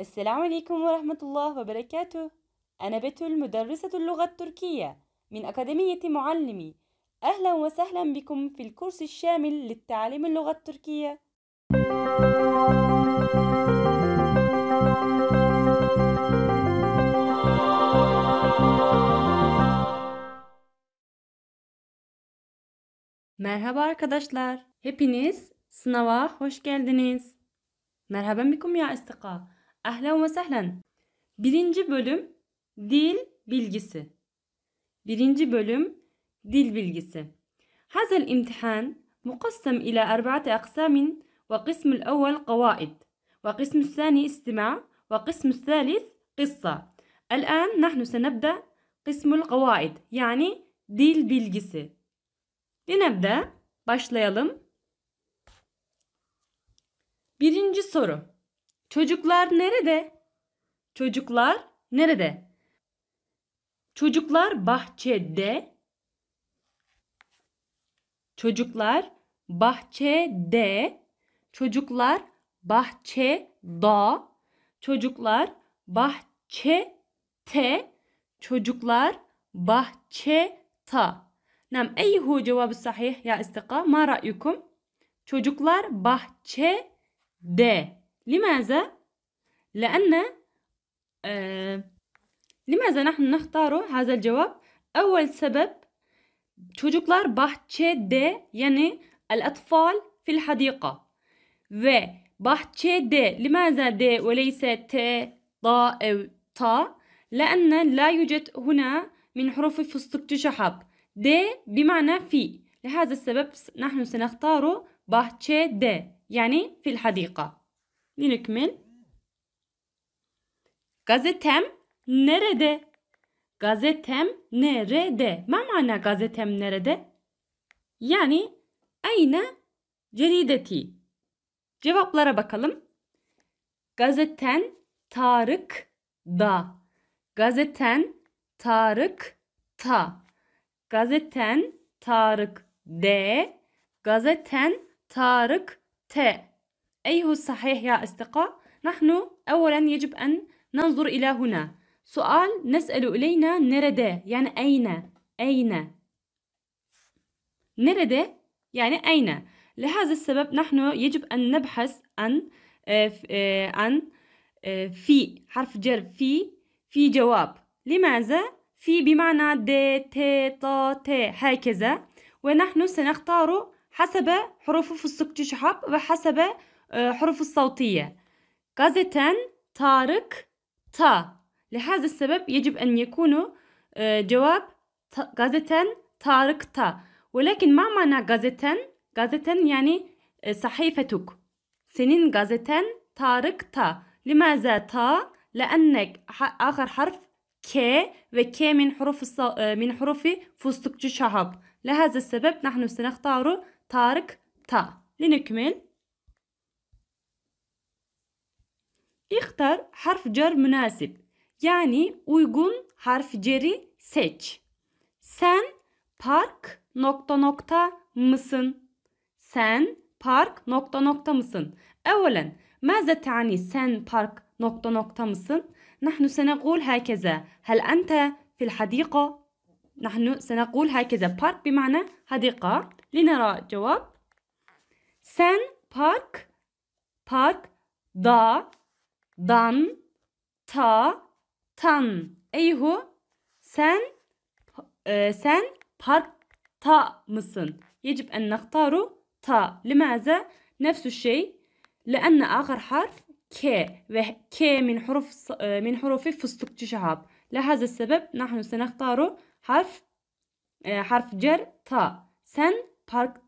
السلام عليكم ورحمة الله وبركاته أنا بتل مدرسة اللغة التركية من أكاديمية معلمي أهلا وسهلا بكم في الكورس الشامل للتعليم اللغة التركية مرحبا arkadaşlar. Hepiniz sınava hoş geldiniz. Merhaba bikum ya istika. أهلا ve sehlen. Birinci bölüm dil bilgisi. Birinci bölüm dil bilgisi. هذا الامتحان مقسم إلى أربعة أقسام وقسم الأول قواعد وقسم الثاني استماع وقسم الثالث قصة الآن نحن سنبدأ قسم القواعد يعني dil bilgisi. لنبدأ başlayalım. Birinci soru. Çocuklar nerede? Çocuklar nerede? Çocuklar bahçede. Çocuklar bahçede. Çocuklar bahçeda. Çocuklar bahçete. Çocuklar bahçeta. Nam ey hu cevabı sahih ya istika. Ma ra'yukum? Çocuklar bahçede. لماذا؟ لأن آه لماذا نحن نختار هذا الجواب؟ أول سبب çocuklar bahçede yani الأطفال في الحديقة و bahçede لماذا د وليس ت ض أو تا لأن لا يوجد هنا من حروف فستق تشحب د بمعنى في لهذا السبب نحن سنختار bahçede يعني في الحديقة Minikmin. Gazetem nerede? Gazetem nerede? Ma mana gazetem nerede? Yani aynı cerideti. Cevaplara bakalım. Gazeten Tarık da. Gazeten Tarık ta. Gazeten Tarık de. Gazeten Tarık te. هو أيه الصحيح يا أصدقاء؟ نحن أولا يجب أن ننظر إلى هنا سؤال نسأل إلينا نرده يعني أين أين نرده يعني أين لهذا السبب نحن يجب أن نبحث عن آه، آه، عن آه، في حرف جر في في جواب لماذا في بمعنى د ت ط ت هكذا ونحن سنختار حسب حروف فستق تشحب وحسب حروف الصوتية غازتان طارق تا لهذا السبب يجب أن يكون آه، جواب غازتان طارق تا ولكن ما معنى غازتان؟ غازتان يعني آه، صحيفتك سنين غازتان طارق تا لماذا تا؟ لأنك آخر حرف ك وك من حروف الص... آه، من حروف فستقچي لهذا السبب نحن سنختار تارك تا لنكمل اختر حرف جر مناسب يعني uygun حرف جري seç sen بارك نقطة نقطة mısın sen بارك نقطة نقطة mısın اولا ماذا تعني sen بارك نقطة نقطة mısın نحن سنقول هكذا هل انت في الحديقة نحن سنقول هكذا بارك بمعنى حديقة لنرى جواب sen بارك park da dan, ta, tan. Eyhu sen e, sen تا mısın? يجب أن نختار تا لماذا؟ نفس الشيء لأن آخر حرف ك وك من حروف من حروف فستق شعاب لهذا السبب نحن سنختار حرف حرف جر تا سن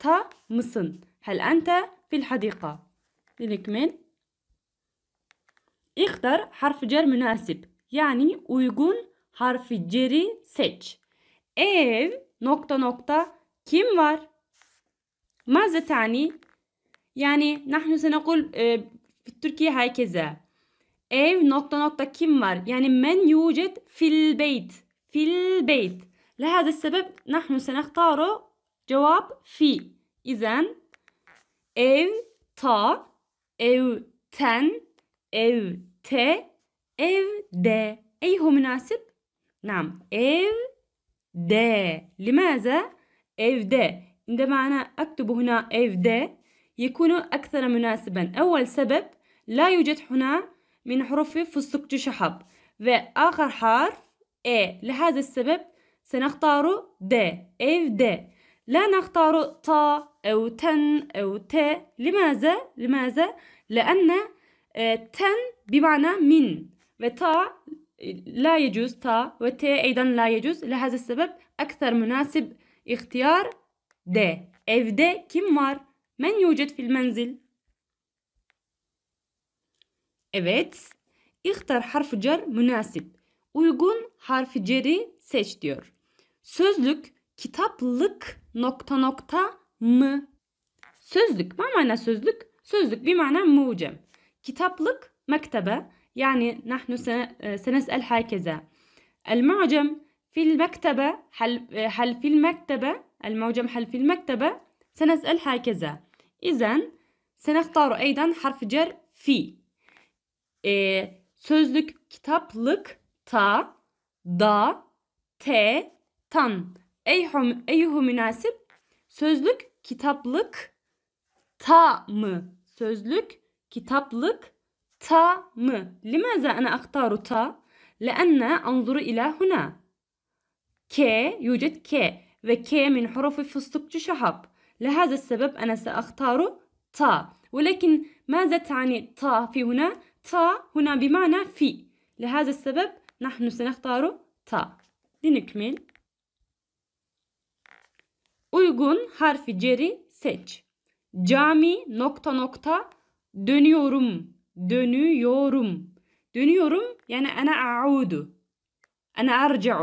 تا مسن هل أنت في الحديقة لنكمل اختر حرف جر مناسب يعني uygun حرف جري seç. Ev nokta nokta kim var? ماذا تعني؟ يعني نحن سنقول آه، في التركية هكذا ev nokta nokta kim var? يعني من يوجد في البيت في البيت لهذا السبب نحن سنختار جواب في إذا ev ta evten evte إيف أي هو مناسب؟ نعم evde لماذا؟ evde عندما أنا أكتب هنا evde يكون أكثر مناسبا أول سبب لا يوجد هنا من حروف فستقچي شحب وآخر حرف E لهذا السبب سنختار د evde لا نختار تا أو تن أو ت لماذا؟ لماذا؟ لأن E, ten mana min ve ta e, la لا يجوز تا والتاء أيضا لا يجوز لهذا sebep, أكثر مناسب اختيار د evde kim var Men يوجد fil menzil. Evet اختار harf cer münasip uygun harfi ceri seç diyor sözlük kitaplık nokta nokta mı sözlük ma mana sözlük sözlük bir mana mucem Kitaplık mektebe yani نحن سنسأل هكذا المعجم في المكتبة هل هل في المكتبة المعجم هل في المكتبة سنسأل هكذا إذا سنختار أيضا حرف جر في ee, sözlük kitaplık ta da te tan eyhum eyhu münasip sözlük kitaplık ta mı sözlük كتابلك م لماذا أنا أختار تا؟ لأن أنظر إلى هنا ك يوجد ك وك من حروف فستق شهب لهذا السبب أنا سأختار تا ولكن ماذا تعني تا في هنا؟ تا هنا بمعنى في لهذا السبب نحن سنختار تا لنكمل uygun harfi ceri seç. Cami nokta nokta dönüyorum dönüyorum dönüyorum يعني أنا أعود أنا أرجع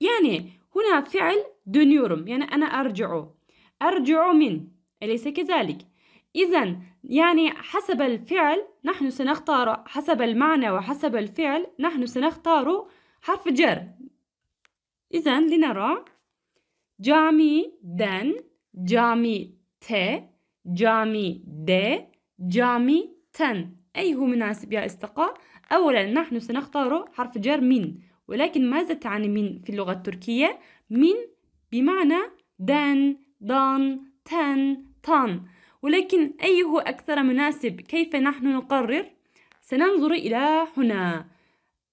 يعني هنا فعل دنيورم يعني أنا أرجع أرجع من أليس كذلك؟ إذا يعني حسب الفعل نحن سنختار حسب المعنى وحسب الفعل نحن سنختار حرف جر إذا لنرى جامي دن جامي ت جامي د جامي أي أيه مناسب يا أصدقاء؟ أولا نحن سنختار حرف جر من ولكن ماذا تعني من في اللغة التركية؟ من بمعنى دان دان تن تان ولكن أيه أكثر مناسب؟ كيف نحن نقرر؟ سننظر إلى هنا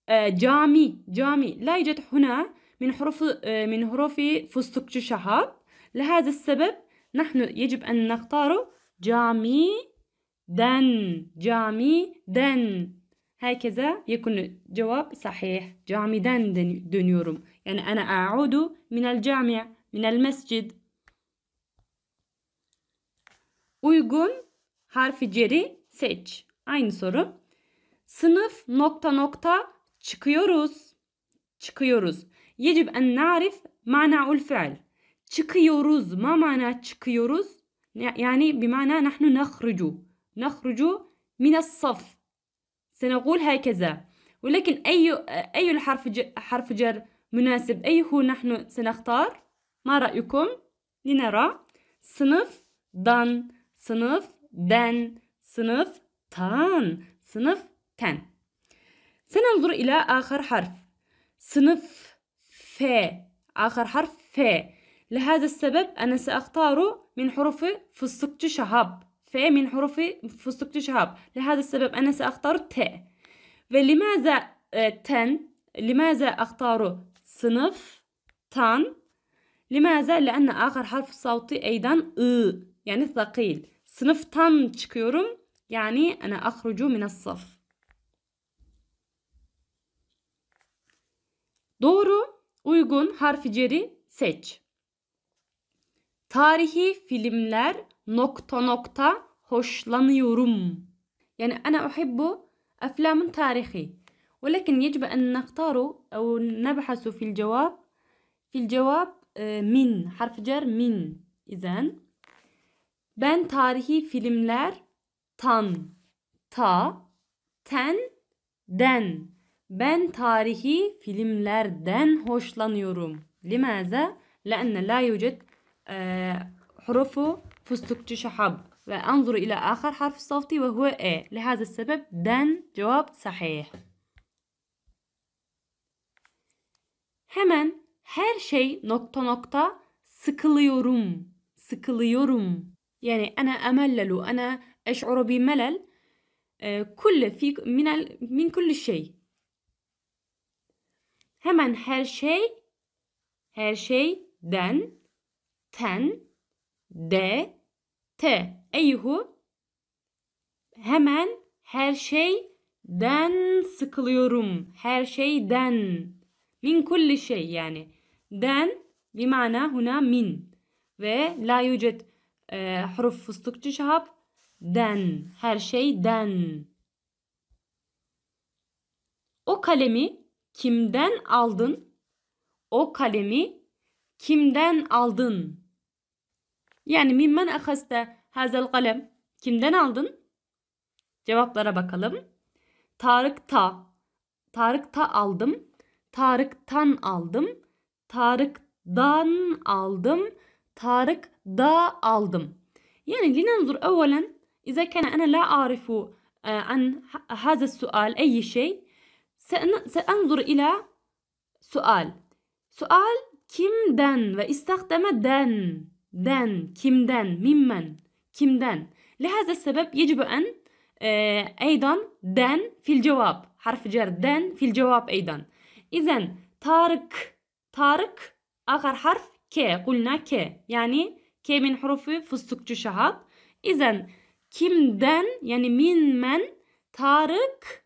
آه، جامي جامي لا يوجد هنا من حروف آه، من حروف فستق شهاب لهذا السبب نحن يجب أن نختار جامي den cami den herkese yekunu cevap sahih camiden dönüyorum yani ana a'udu minel cami minel mescid uygun harfi ceri seç aynı soru sınıf nokta nokta çıkıyoruz çıkıyoruz yecib en narif mana'ul fi'l çıkıyoruz ma mana çıkıyoruz yani bimana nahnu nahrucu نخرج من الصف سنقول هكذا ولكن أي أي الحرف حرف جر مناسب أي هو نحن سنختار ما رأيكم لنرى صنف دان صنف دان صنف تان صنف تان سننظر إلى آخر حرف صنف ف آخر حرف ف لهذا السبب أنا سأختار من حروف فستقت شهاب ف من حروف فستق تشهاب لهذا السبب أنا سأختار ت ولماذا آه، تن لماذا أختار صنف تان لماذا لأن آخر حرف صوتي أيضا ı يعني ثقيل صنف sınıftan çıkıyorum. يعني أنا أخرج من الصف Doğru, uygun harfi ceri seç. Tarihi filmler نقطة نقطة hoşlanıyorum يعني أنا أحب أفلام تاريخي ولكن يجب أن نختار أو نبحث في الجواب في الجواب من حرف جر من إذن إذا ben تان filmler tan ta ten den ben tarihi دن hoşlanıyorum. لماذا؟ لأن لا يوجد حروف فستك تشحب انظر إلى آخر حرف صوتي وهو إيه لهذا السبب دن جواب صحيح همن هر شيء نقطة نقطة سكليورم سكليورم يعني أنا أملل أنا أشعر بملل آه، كل في من ال من كل شيء همن هر شيء هر شيء دن تن D T Eyhu hemen her şeyden sıkılıyorum. Her şeyden. Min kulli şey yani. Den bir mana huna min. Ve la yüced e, huruf fıstıkçı şahap. Den. Her şeyden. O kalemi kimden aldın? O kalemi kimden aldın? Yani mimmen ahaste hazel kalem. Kimden aldın? Cevaplara bakalım. Tarık ta, Tarık ta aldım. Tarık'tan aldım. Tarık'dan aldım. Tarık da aldım. Yani لننظر أولا إذا كان أنا لا أعرف عن هذا السؤال أي شيء سأنظر إلى سؤال سؤال kimden ve istahdeme den دان كمدان ممن كمدان لهذا السبب يجب أن آه، أيضا دان في الجواب حرف جر دان في الجواب أيضا إذا طارق طارق آخر حرف ك قلنا ك يعني ك من حروف فستقچı شهاب إذا kimden yani minmen Tarık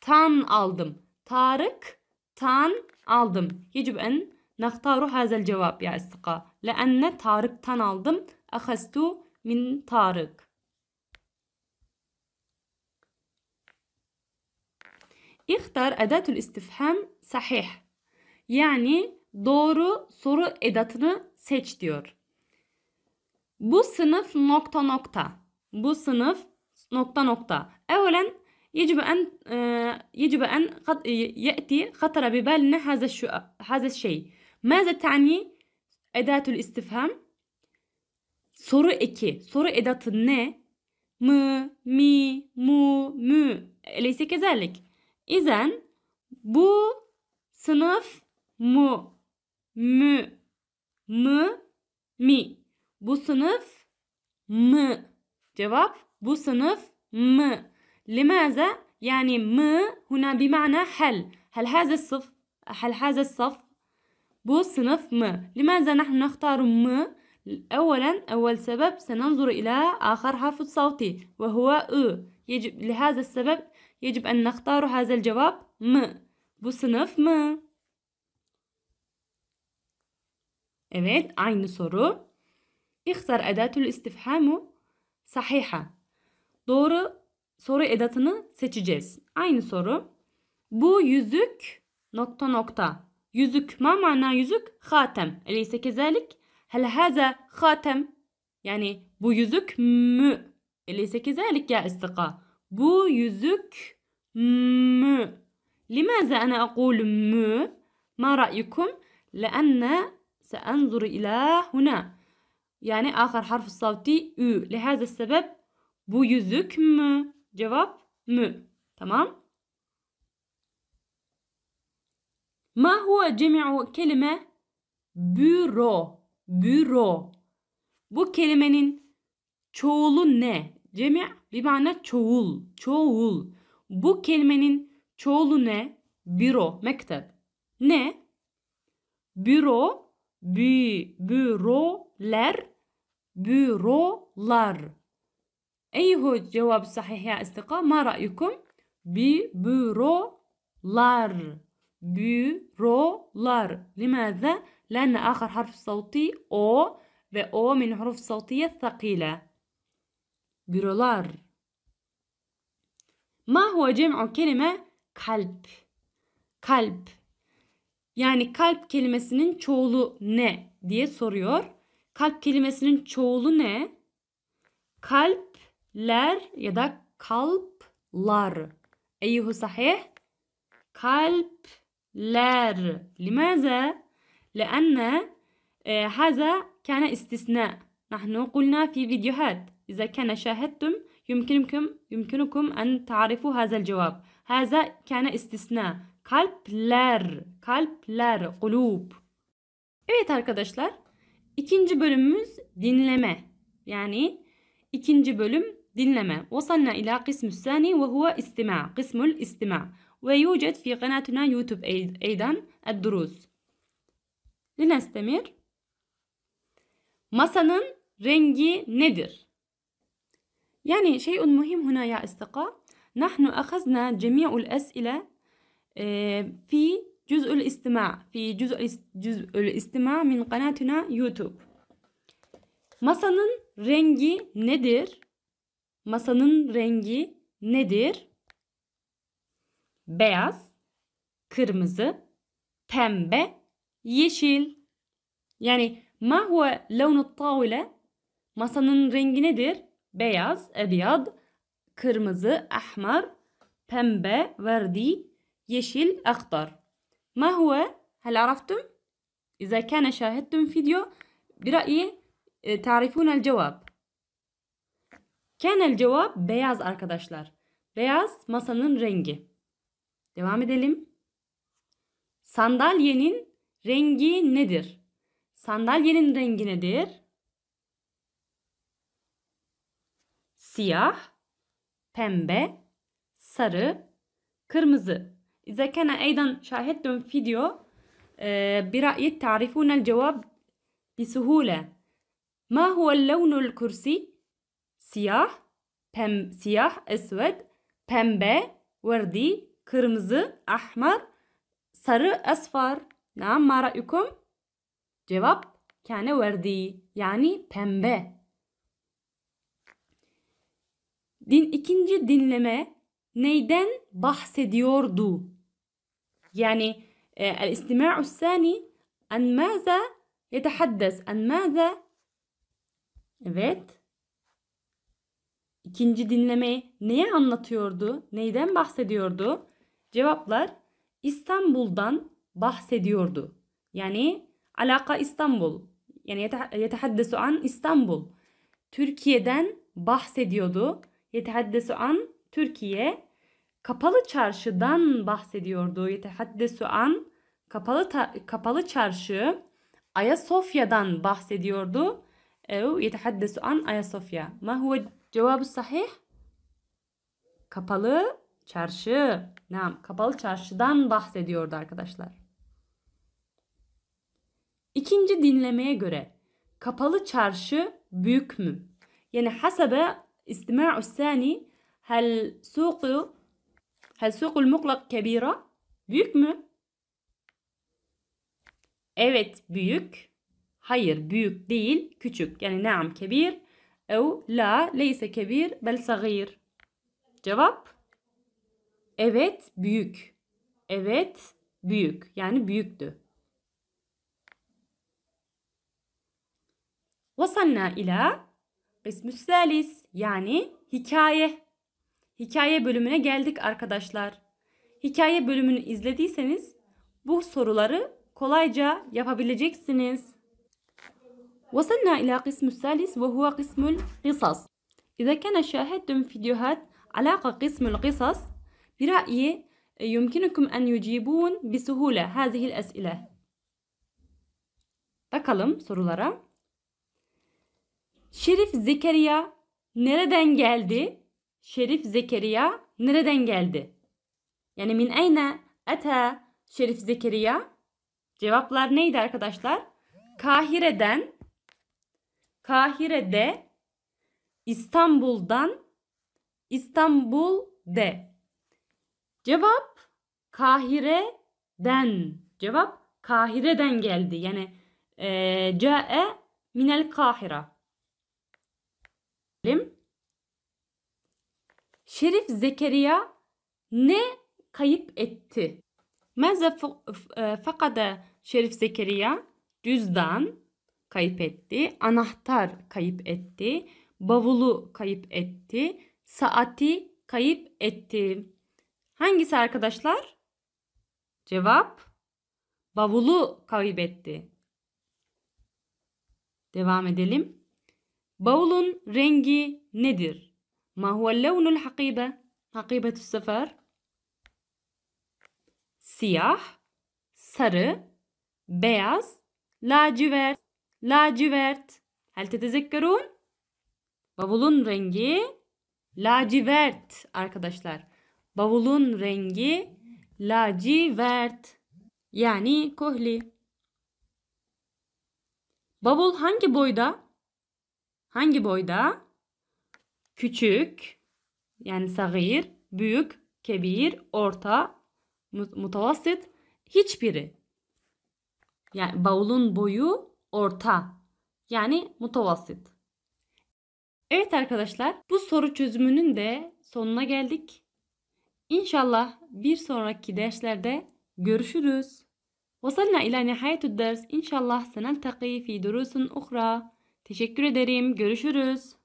tan aldım. Tarık tan aldım. Yecib en Naktaru hazel cevap ya istika. Leenne Tarık'tan aldım. Ahastu min Tarık. İhtar edatül istifham sahih. Yani doğru soru edatını seç diyor. Bu sınıf nokta nokta. Bu sınıf nokta nokta. Evvelen يجب أن يجب أن يأتي خطر ببالنا هذا şey. ماذا تعني أداة الاستفهام soru eki soru edatı ne mı mi mu mü eleyse kezerlik izen bu sınıf mu mü mı mi bu sınıf mı cevap bu sınıf mı limaza yani mı huna bimana hel hel haza الصف هل هذا الصف بصنف م لماذا نحن نختار م أولا أول سبب سننظر إلى آخر حرف صوتي وهو أ يجب لهذا السبب يجب أن نختار هذا الجواب ما بصنف م Evet aynı soru. اختر اداه الاستفهام صحيحه Doğru soru edatını seçeceğiz. Aynı soru. Bu yüzük nokta nokta يزك ما معنى يزك خاتم أليس كذلك هل هذا خاتم يعني بو يزك م أليس كذلك يا أصدقاء بو يزك م لماذا أنا أقول م ما رأيكم لأن سأنظر إلى هنا يعني آخر حرف الصوتي أ لهذا السبب بو يزك م جواب م تمام ما هو cem'u kelime? Büro. Büro. Bu kelimenin çoğulu ne? Cemi' bir mana çoğul. Çoğul. Bu kelimenin çoğulu ne? Büro. Mektep. Ne? Büro. Bü, büroler. Bürolar. أي Cevap الجواب Ya يا Ma ما Bü Bürolar bürolar. Limaza? لأن آخر harf صوتي O ve O min الحروف الصوتية الثقيلة. bürolar. Ma هو جمع kelime kalp? Kalp. Yani kalp kelimesinin çoğulu ne diye soruyor. Kalp kelimesinin çoğulu ne? Kalpler ya da kalplar. Eyhu sahih? Kalp لار لماذا؟ لأن آه، هذا كان استثناء نحن قلنا في فيديوهات إذا كان شاهدتم يمكنكم يمكنكم أن تعرفوا هذا الجواب هذا كان استثناء قلب لار قلب لار قلوب Evet arkadaşlar ikinci bölümümüz dinleme yani ikinci bölüm dinleme وصلنا إلى قسم الثاني وهو استماع قسم الاستماع ويوجد في قناتنا يوتيوب أيضا الدروس لنستمر مثلاً رنجي ندر يعني شيء مهم هنا يا أصدقاء نحن أخذنا جميع الأسئلة آه، في جزء الاستماع في جزء جزء الاستماع من قناتنا يوتيوب مثلاً رنجي ندر مثلاً رنجي ندر beyaz, kırmızı, pembe, yeşil. Yani ma huve levnu tavile masanın rengi nedir? Beyaz, ebiyad, kırmızı, ahmar, pembe, verdi, yeşil, akhtar. aktar. ما هو هل عرفتم إذا كان شاهدتم فيديو برأيي تعرفون cevap. كان cevap beyaz arkadaşlar beyaz masanın rengi Devam edelim. Sandalyenin rengi nedir? Sandalyenin rengi nedir? Siyah, pembe, sarı, kırmızı. إذا كان أيضا شاهدتم فيديو برأيي تعرفون الجواب بسهولة ما هو اللون الكرسي؟ سياح بم سياح أسود بمبة وردي Kırmızı, ahmar, sarı, asfar. Nam mara ükum. Cevap kane verdi. Yani pembe. Din ikinci dinleme neyden bahsediyordu? Yani الاستماع sani. عن ماذا يتحدث عن ماذا Evet. İkinci dinleme neyi anlatıyordu? Neyden bahsediyordu? Cevaplar İstanbul'dan bahsediyordu. Yani alaka İstanbul. Yani yetehaddesu an İstanbul. Türkiye'den bahsediyordu. Yetehaddesu an Türkiye. Kapalı çarşıdan bahsediyordu. Yetehaddesu an kapalı kapalı çarşı. Ayasofya'dan bahsediyordu. Ev yetehaddesu an Ayasofya. Ma huve cevabı sahih? Kapalı Çarşı. Nam. Kapalı çarşıdan bahsediyordu arkadaşlar. İkinci dinlemeye göre kapalı çarşı büyük mü? Yani hasabe istima'u sani hal suqu hal suqul muklak kebira büyük mü? Evet büyük. Hayır büyük değil küçük. Yani naam kebir. Ev la leyse kebir bel sagir. Cevap Evet büyük. Evet büyük. Yani büyüktü. Vasanna ila Besmüs yani hikaye. Hikaye bölümüne geldik arkadaşlar. Hikaye bölümünü izlediyseniz bu soruları kolayca yapabileceksiniz. ila إلى قسم الثالث وهو قسم القصص إذا كان شاهدتم فيديوهات علاقة قسم القصص برأيي يمكنكم أن يجيبون بسهولة هذه الأسئلة. Bakalım sorulara. Şerif Zekeriya nereden geldi? Şerif Zekeriya nereden geldi? Yani min ayna ata Şerif Zekeriya? Cevaplar neydi arkadaşlar? Kahire'den, Kahire'de, İstanbul'dan, İstanbul'de. Cevap Kahire'den. Cevap Kahire'den geldi. Yani e, cae minel kahira. Şerif Zekeriya ne kayıp etti? Meze fakada e, Şerif Zekeriya cüzdan kayıp etti, anahtar kayıp etti, bavulu kayıp etti, saati kayıp etti. Hangisi arkadaşlar? Cevap bavulu kaybetti. Devam edelim. Bavulun rengi nedir? Ma huwa levnul hakibe? Hakibetü sefer. Siyah, sarı, beyaz, lacivert, lacivert. Hel tetezekkerun? Bavulun rengi lacivert arkadaşlar. Bavulun rengi lacivert yani kohli. Bavul hangi boyda? Hangi boyda? Küçük yani sagir, büyük, kebir, orta, mutavasit hiçbiri. Yani bavulun boyu orta yani mutavasit. Evet arkadaşlar bu soru çözümünün de sonuna geldik. İnşallah bir sonraki derslerde görüşürüz. وصلنا إلى نهاية الدرس إن شاء الله سنلتقي في دروس أخرى. Teşekkür ederim. Görüşürüz.